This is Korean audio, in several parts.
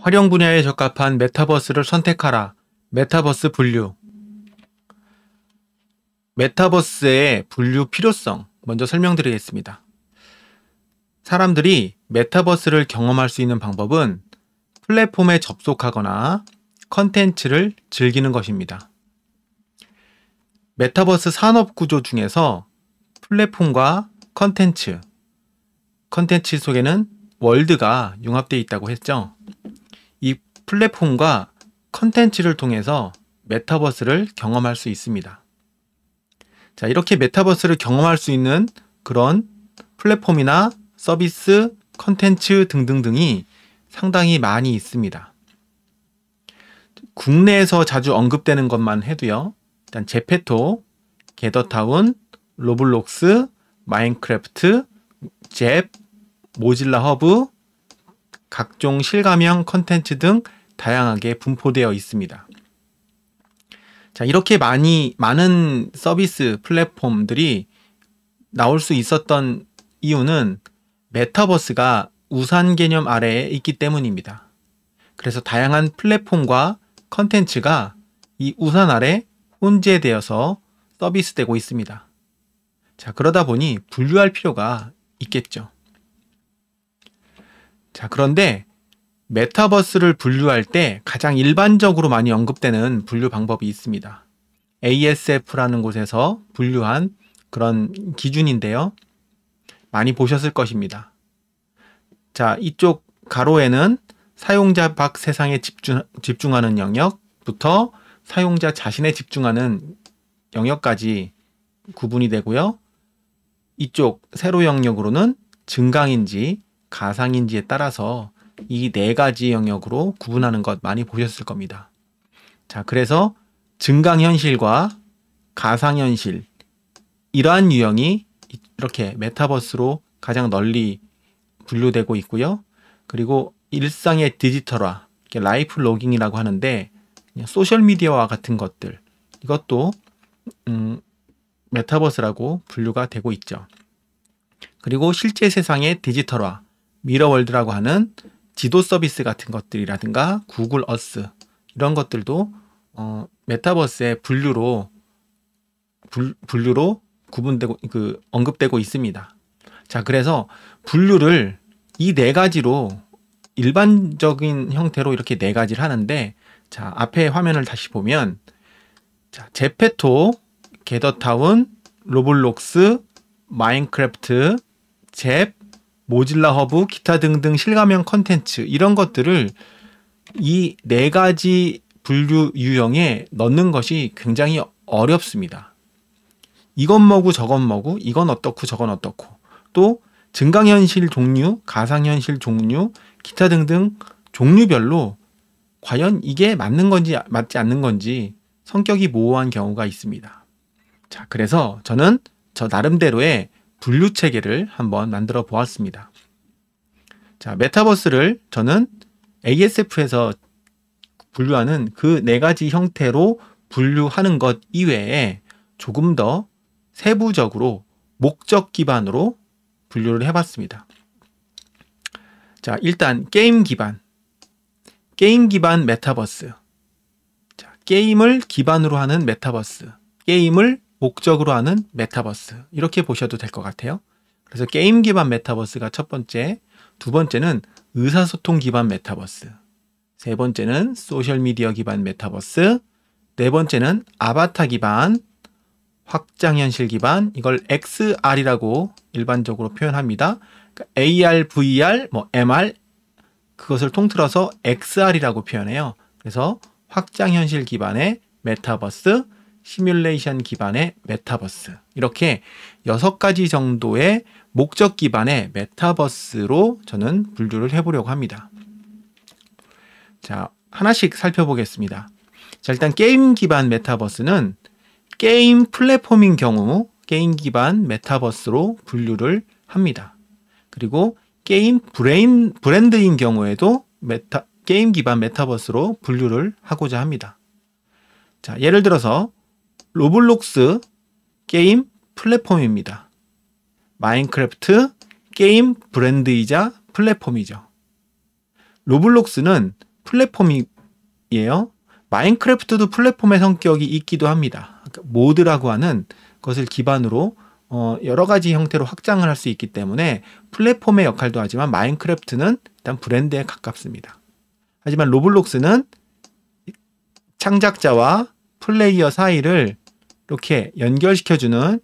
활용 분야에 적합한 메타버스를 선택하라. 메타버스 분류 메타버스의 분류 필요성 먼저 설명드리겠습니다. 사람들이 메타버스를 경험할 수 있는 방법은 플랫폼에 접속하거나 컨텐츠를 즐기는 것입니다. 메타버스 산업 구조 중에서 플랫폼과 컨텐츠, 컨텐츠 속에는 월드가 융합되어 있다고 했죠. 플랫폼과 컨텐츠를 통해서 메타버스를 경험할 수 있습니다. 자, 이렇게 메타버스를 경험할 수 있는 그런 플랫폼이나 서비스, 컨텐츠 등등등이 상당히 많이 있습니다. 국내에서 자주 언급되는 것만 해도요. 일단 제페토, 게더타운, 로블록스, 마인크래프트, 잽, 모질라 허브, 각종 실감형 컨텐츠 등 다양하게 분포되어 있습니다. 자, 이렇게 많이, 많은 서비스 플랫폼들이 나올 수 있었던 이유는 메타버스가 우산 개념 아래에 있기 때문입니다. 그래서 다양한 플랫폼과 컨텐츠가 이 우산 아래 혼재되어서 서비스되고 있습니다. 자, 그러다 보니 분류할 필요가 있겠죠. 자, 그런데 메타버스를 분류할 때 가장 일반적으로 많이 언급되는 분류 방법이 있습니다. ASF라는 곳에서 분류한 그런 기준인데요. 많이 보셨을 것입니다. 자, 이쪽 가로에는 사용자 밖 세상에 집중, 집중하는 영역부터 사용자 자신에 집중하는 영역까지 구분이 되고요. 이쪽 세로 영역으로는 증강인지 가상인지에 따라서 이네 가지 영역으로 구분하는 것 많이 보셨을 겁니다. 자, 그래서 증강현실과 가상현실 이러한 유형이 이렇게 메타버스로 가장 널리 분류되고 있고요. 그리고 일상의 디지털화, 라이프 로깅이라고 하는데 소셜 미디어와 같은 것들 이것도 음, 메타버스라고 분류가 되고 있죠. 그리고 실제 세상의 디지털화, 미러월드라고 하는 지도 서비스 같은 것들이라든가 구글 어스 이런 것들도 어, 메타버스의 분류로 불, 분류로 구분되고 그 언급되고 있습니다. 자, 그래서 분류를 이 네 가지로 일반적인 형태로 이렇게 네 가지를 하는데 자, 앞에 화면을 다시 보면 자, 제페토, 게더타운, 로블록스, 마인크래프트, 잽, 모질라 허브, 기타 등등 실감형 컨텐츠 이런 것들을 이 네 가지 분류 유형에 넣는 것이 굉장히 어렵습니다. 이건 뭐고 저건 뭐고 이건 어떻고 저건 어떻고 또 증강현실 종류, 가상현실 종류, 기타 등등 종류별로 과연 이게 맞는 건지 맞지 않는 건지 성격이 모호한 경우가 있습니다. 자, 그래서 저는 저 나름대로의 분류 체계를 한번 만들어 보았습니다. 자, 메타버스를 저는 ASF에서 분류하는 그 네 가지 형태로 분류하는 것 이외에 조금 더 세부적으로 목적 기반으로 분류를 해봤습니다. 자, 일단 게임 기반. 게임 기반 메타버스. 자, 게임을 기반으로 하는 메타버스. 게임을 목적으로 하는 메타버스 이렇게 보셔도 될 것 같아요. 그래서 게임 기반 메타버스가 첫 번째, 두 번째는 의사소통 기반 메타버스, 세 번째는 소셜미디어 기반 메타버스, 네 번째는 아바타 기반, 확장현실 기반, 이걸 XR이라고 일반적으로 표현합니다. 그러니까 AR, VR, 뭐 MR, 그것을 통틀어서 XR이라고 표현해요. 그래서 확장현실 기반의 메타버스, 시뮬레이션 기반의 메타버스 이렇게 여섯 가지 정도의 목적 기반의 메타버스로 저는 분류를 해보려고 합니다. 자 하나씩 살펴보겠습니다. 자 일단 게임 기반 메타버스는 게임 플랫폼인 경우 게임 기반 메타버스로 분류를 합니다. 그리고 게임 브레인, 브랜드인 경우에도 메타, 게임 기반 메타버스로 분류를 하고자 합니다. 자, 예를 들어서 로블록스 게임 플랫폼입니다. 마인크래프트 게임 브랜드이자 플랫폼이죠. 로블록스는 플랫폼이에요. 마인크래프트도 플랫폼의 성격이 있기도 합니다. 그러니까 모드라고 하는 것을 기반으로 어, 여러 가지 형태로 확장을 할 수 있기 때문에 플랫폼의 역할도 하지만 마인크래프트는 일단 브랜드에 가깝습니다. 하지만 로블록스는 창작자와 플레이어 사이를 이렇게 연결시켜주는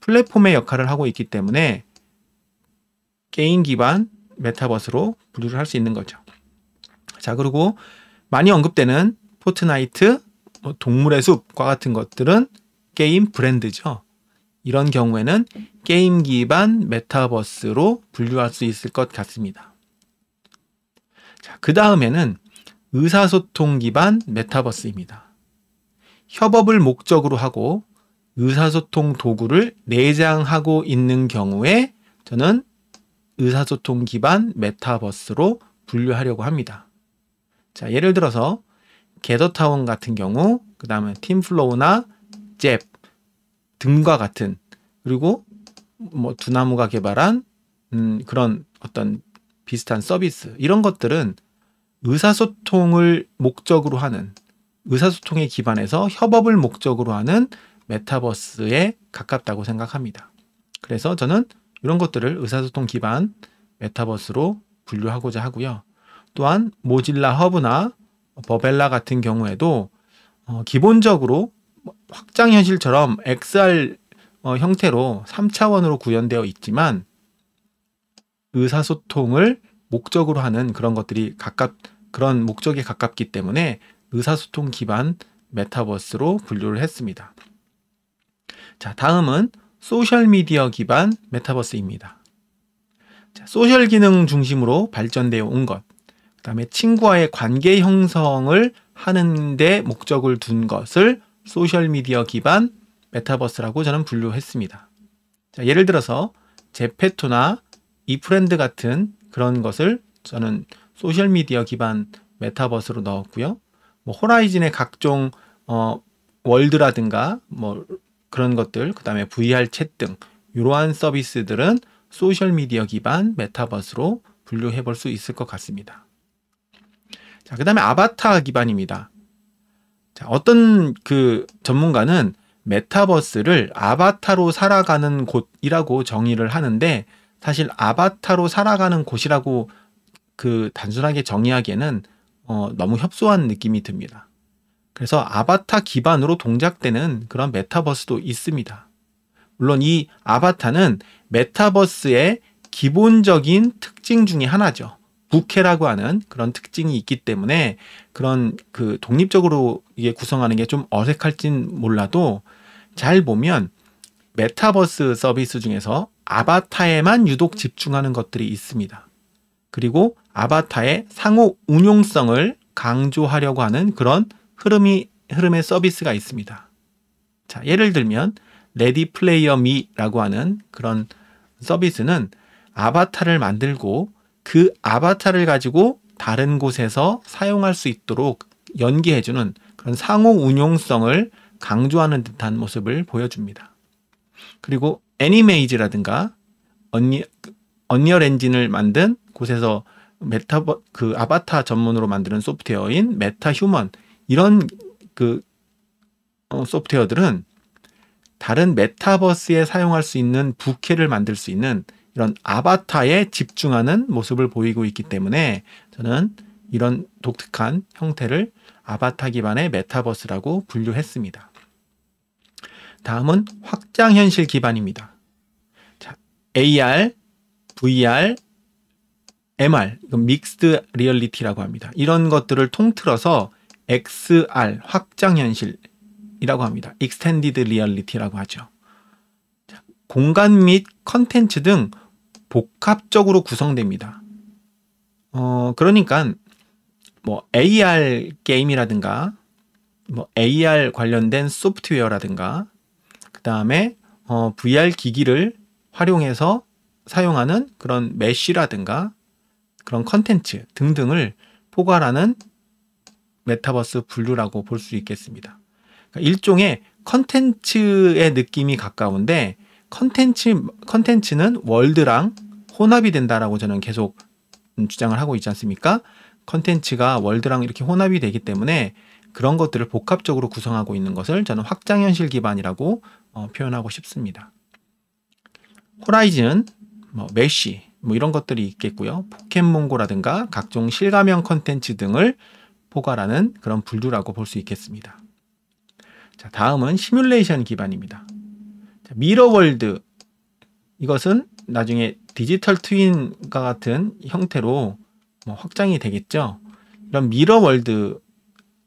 플랫폼의 역할을 하고 있기 때문에 게임 기반 메타버스로 분류를 할 수 있는 거죠. 자, 그리고 많이 언급되는 포트나이트, 뭐 동물의 숲과 같은 것들은 게임 브랜드죠. 이런 경우에는 게임 기반 메타버스로 분류할 수 있을 것 같습니다. 자, 그 다음에는 의사소통 기반 메타버스입니다. 협업을 목적으로 하고 의사소통 도구를 내장하고 있는 경우에 저는 의사소통 기반 메타버스로 분류하려고 합니다. 자, 예를 들어서 게더타운 같은 경우, 그 다음에 팀플로우나 잽 등과 같은 그리고 뭐 두나무가 개발한 음, 그런 어떤 비슷한 서비스 이런 것들은 의사소통을 목적으로 하는 의사소통에 기반해서 협업을 목적으로 하는 메타버스에 가깝다고 생각합니다. 그래서 저는 이런 것들을 의사소통 기반 메타버스로 분류하고자 하고요. 또한 모질라 허브나 버벨라 같은 경우에도 어, 기본적으로 확장 현실처럼 XR 어, 형태로 3차원으로 구현되어 있지만 의사소통을 목적으로 하는 그런 것들이 가깝 그런 목적에 가깝기 때문에 의사소통 기반 메타버스로 분류를 했습니다. 자, 다음은 소셜미디어 기반 메타버스입니다. 자, 소셜 기능 중심으로 발전되어 온 것, 그 다음에 친구와의 관계 형성을 하는데 목적을 둔 것을 소셜미디어 기반 메타버스라고 저는 분류했습니다. 자, 예를 들어서 제페토나 이프렌드 같은 그런 것을 저는 소셜미디어 기반 메타버스로 넣었고요. 뭐 호라이즌의 각종 어 월드라든가 뭐 그런 것들, 그다음에 VR 챗등 이러한 서비스들은 소셜 미디어 기반 메타버스로 분류해 볼 수 있을 것 같습니다. 자, 그다음에 아바타 기반입니다. 자, 어떤 그 전문가는 메타버스를 아바타로 살아가는 곳이라고 정의를 하는데 사실 아바타로 살아가는 곳이라고 그 단순하게 정의하기에는 어, 너무 협소한 느낌이 듭니다. 그래서 아바타 기반으로 동작되는 그런 메타버스도 있습니다. 물론 이 아바타는 메타버스의 기본적인 특징 중에 하나죠. 부캐라고 하는 그런 특징이 있기 때문에 그런 그 독립적으로 이게 구성하는 게 좀 어색할진 몰라도 잘 보면 메타버스 서비스 중에서 아바타에만 유독 집중하는 것들이 있습니다. 그리고 아바타의 상호 운용성을 강조하려고 하는 그런 흐름이 흐름의 서비스가 있습니다. 자, 예를 들면 레디 플레이어 미라고 하는 그런 서비스는 아바타를 만들고 그 아바타를 가지고 다른 곳에서 사용할 수 있도록 연기해주는 그런 상호 운용성을 강조하는 듯한 모습을 보여줍니다. 그리고 애니메이즈라든가 언니 언리얼 엔진을 만든 곳에서 메타 그 아바타 전문으로 만드는 소프트웨어인 메타 휴먼 이런 그 어, 소프트웨어들은 다른 메타버스에 사용할 수 있는 부캐를 만들 수 있는 이런 아바타에 집중하는 모습을 보이고 있기 때문에 저는 이런 독특한 형태를 아바타 기반의 메타버스라고 분류했습니다. 다음은 확장현실 기반입니다. 자, AR, VR, MR, 믹스드 리얼리티라고 합니다. 이런 것들을 통틀어서 XR, 확장현실이라고 합니다. 익스텐디드 리얼리티라고 하죠. 공간 및 컨텐츠 등 복합적으로 구성됩니다. 어, 그러니까 뭐 AR 게임이라든가 뭐 AR 관련된 소프트웨어라든가 그다음에 어, VR 기기를 활용해서 사용하는 그런 메쉬라든가 그런 컨텐츠 등등을 포괄하는 메타버스 분류라고 볼 수 있겠습니다. 그러니까 일종의 컨텐츠의 느낌이 가까운데 컨텐츠 컨텐츠는 월드랑 혼합이 된다라고 저는 계속 주장을 하고 있지 않습니까? 컨텐츠가 월드랑 이렇게 혼합이 되기 때문에 그런 것들을 복합적으로 구성하고 있는 것을 저는 확장현실 기반이라고 어, 표현하고 싶습니다. 호라이즌, 뭐 메쉬, 뭐 이런 것들이 있겠고요. 포켓몬고라든가 각종 실감형 컨텐츠 등을 포괄하는 그런 분류라고 볼 수 있겠습니다. 자, 다음은 시뮬레이션 기반입니다. 자, 미러월드 이것은 나중에 디지털 트윈과 같은 형태로 뭐 확장이 되겠죠. 이런 미러월드의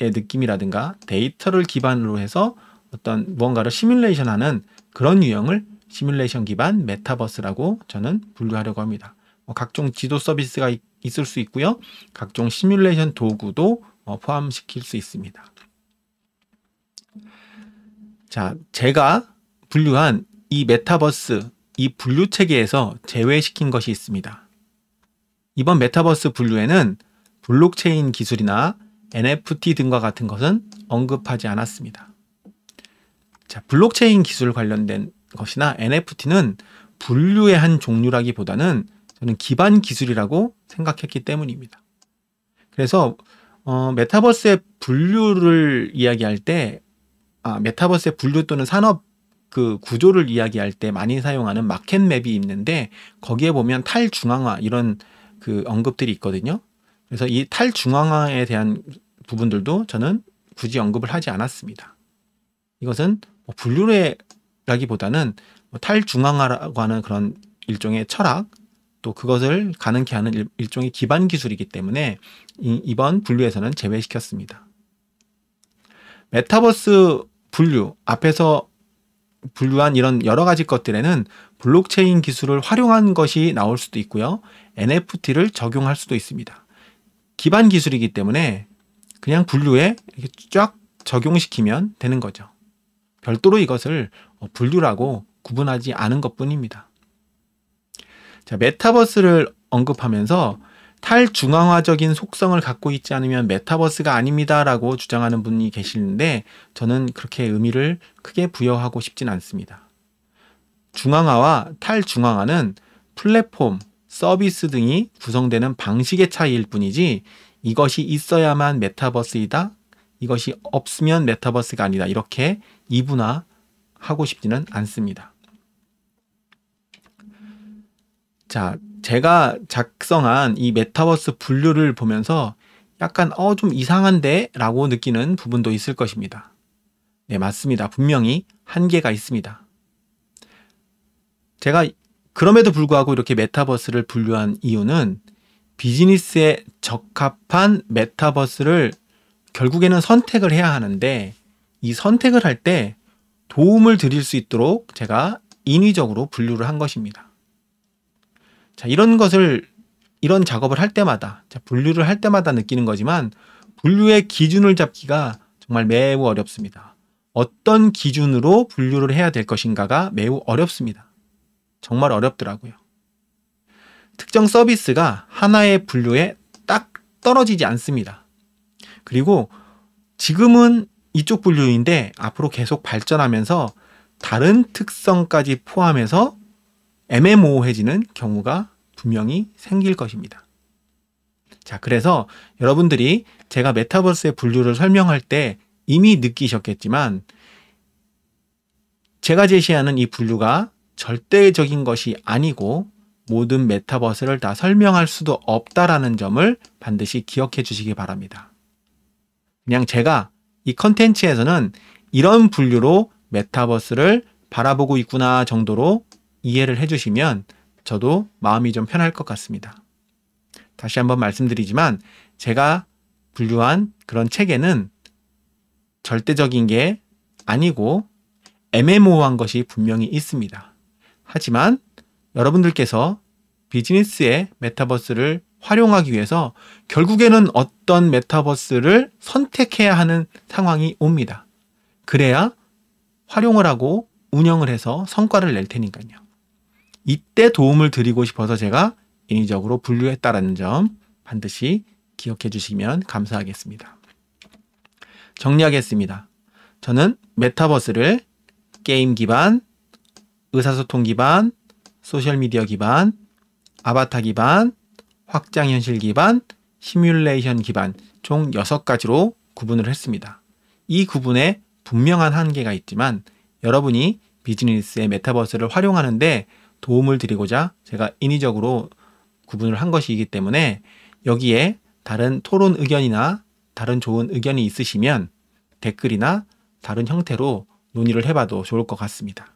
느낌이라든가 데이터를 기반으로 해서 어떤 무언가를 시뮬레이션하는 그런 유형을 시뮬레이션 기반 메타버스라고 저는 분류하려고 합니다. 뭐 각종 지도 서비스가 있, 있을 수 있고요. 각종 시뮬레이션 도구도 어, 포함시킬 수 있습니다. 자, 제가 분류한 이 메타버스, 이 분류 체계에서 제외시킨 것이 있습니다. 이번 메타버스 분류에는 블록체인 기술이나 NFT 등과 같은 것은 언급하지 않았습니다. 자, 블록체인 기술 관련된 것이나 NFT는 분류의 한 종류라기보다는 저는 기반 기술이라고 생각했기 때문입니다. 그래서 어, 메타버스의 분류를 이야기할 때 아, 메타버스의 분류 또는 산업 그 구조를 이야기할 때 많이 사용하는 마켓맵이 있는데 거기에 보면 탈중앙화 이런 그 언급들이 있거든요. 그래서 이 탈중앙화에 대한 부분들도 저는 굳이 언급을 하지 않았습니다. 이것은 뭐 분류의 라기보다는 뭐 탈중앙화라고 하는 그런 일종의 철학 또 그것을 가능케 하는 일, 종의 기반 기술이기 때문에 이, 번 분류에서는 제외시켰습니다. 메타버스 분류 앞에서 분류한 이런 여러 가지 것들에는 블록체인 기술을 활용한 것이 나올 수도 있고요. NFT를 적용할 수도 있습니다. 기반 기술이기 때문에 그냥 분류에 쫙 적용시키면 되는 거죠. 별도로 이것을 분류라고 어, 구분하지 않은 것 뿐입니다. 자, 메타버스를 언급하면서 탈중앙화적인 속성을 갖고 있지 않으면 메타버스가 아닙니다라고 주장하는 분이 계시는데 저는 그렇게 의미를 크게 부여하고 싶진 않습니다. 중앙화와 탈중앙화는 플랫폼, 서비스 등이 구성되는 방식의 차이일 뿐이지 이것이 있어야만 메타버스이다, 이것이 없으면 메타버스가 아니다 이렇게 이분화 하고 싶지는 않습니다. 자, 제가 작성한 이 메타버스 분류를 보면서 약간 어 좀 이상한데 라고 느끼는 부분도 있을 것입니다. 네, 맞습니다. 분명히 한계가 있습니다. 제가 그럼에도 불구하고 이렇게 메타버스를 분류한 이유는 비즈니스에 적합한 메타버스를 결국에는 선택을 해야 하는데 이 선택을 할때 도움을 드릴 수 있도록 제가 인위적으로 분류를 한 것입니다. 자, 이런 것을 이런 작업을 할 때마다 자, 분류를 할 때마다 느끼는 거지만 분류의 기준을 잡기가 정말 매우 어렵습니다. 어떤 기준으로 분류를 해야 될 것인가가 매우 어렵습니다. 정말 어렵더라고요. 특정 서비스가 하나의 분류에 딱 떨어지지 않습니다. 그리고 지금은 이쪽 분류인데 앞으로 계속 발전하면서 다른 특성까지 포함해서 m m o 해지는 경우가 분명히 생길 것입니다. 자, 그래서 여러분들이 제가 메타버스의 분류를 설명할 때 이미 느끼셨겠지만 제가 제시하는 이 분류가 절대적인 것이 아니고 모든 메타버스를 다 설명할 수도 없다라는 점을 반드시 기억해 주시기 바랍니다. 그냥 제가 이 컨텐츠에서는 이런 분류로 메타버스를 바라보고 있구나 정도로 이해를 해주시면 저도 마음이 좀 편할 것 같습니다. 다시 한번 말씀드리지만 제가 분류한 그런 체계는 절대적인 게 아니고 애매모호한 것이 분명히 있습니다. 하지만 여러분들께서 비즈니스의 메타버스를 활용하기 위해서 결국에는 어떤 메타버스를 선택해야 하는 상황이 옵니다. 그래야 활용을 하고 운영을 해서 성과를 낼 테니까요. 이때 도움을 드리고 싶어서 제가 인위적으로 분류했다라는 점 반드시 기억해 주시면 감사하겠습니다. 정리하겠습니다. 저는 메타버스를 게임 기반, 의사소통 기반, 소셜미디어 기반, 아바타 기반, 확장 현실 기반, 시뮬레이션 기반 총 6가지로 구분을 했습니다. 이 구분에 분명한 한계가 있지만 여러분이 비즈니스의 메타버스를 활용하는데 도움을 드리고자 제가 인위적으로 구분을 한 것이기 때문에 여기에 다른 토론 의견이나 다른 좋은 의견이 있으시면 댓글이나 다른 형태로 논의를 해봐도 좋을 것 같습니다.